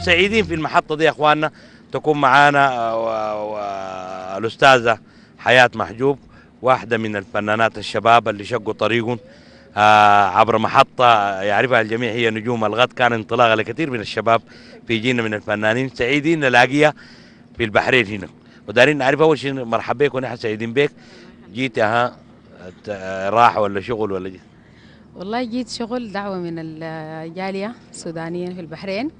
سعيدين في المحطه دي يا اخواننا تكون معانا آه، الاستاذه حياه محجوب واحده من الفنانات الشباب اللي شقوا طريقهم آه، عبر محطة آه، يعرفها الجميع هي نجوم الغد كان انطلاقة لكثير من الشباب في جيلنا من الفنانين سعيدين نلاقيها في البحرين هنا ودارين نعرف أول شيء مرحبا بك ونحن سعيدين بك جيت ها راح ولا شغل ولا جيت والله جيت شغل دعوة من الجالية السودانية في البحرين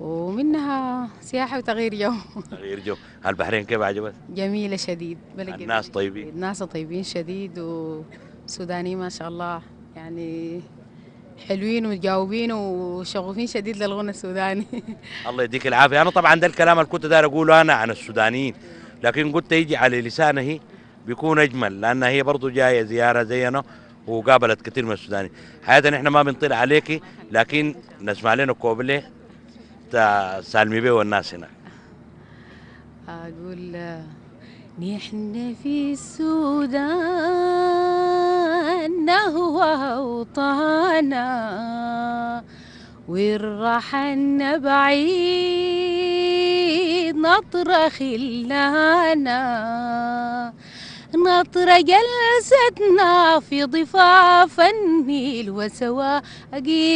ومنها سياحة وتغيير جو تغيير جو البحرين كيف عجبت؟ جميلة شديد بلد الناس طيبين الناس طيبين شديد وسوداني ما شاء الله يعني حلوين ومتجاوبين وشغوفين شديد للغنى السوداني الله يديك العافية أنا طبعا ده الكلام اللي كنت داير أقوله أنا عن السودانيين لكن قلت يجي على لسانه بيكون أجمل لأن هي برضه جاية زيارة زينا وقابلت كثير من السودانيين حياتنا إحنا ما بنطلع عليكي لكن نسمع لنا كوبليه حتى سالمي بيه والناس هنا اقول نحن في السودان نهوى اوطانا والرحن بعيد نطرخ خلانا نطر جلستنا في ضفاف النيل وسوا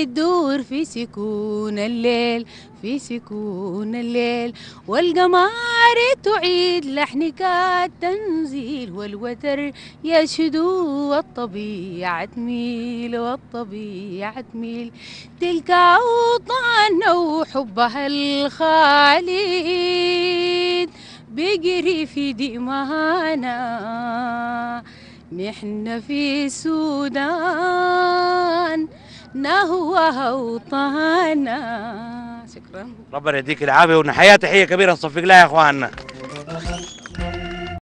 دور في سكون الليل في سكون الليل والقمار تعيد لحنك التنزيل والوتر يشد والطبيعة تميل والطبيعة تميل تلك أوطان وحبها الخالي بيجري في دمانا نحن في السودان نهوى اوطانا شكرا ربنا يديك العافيه ونحيا تحيه كبيره نصفق لها يا اخواننا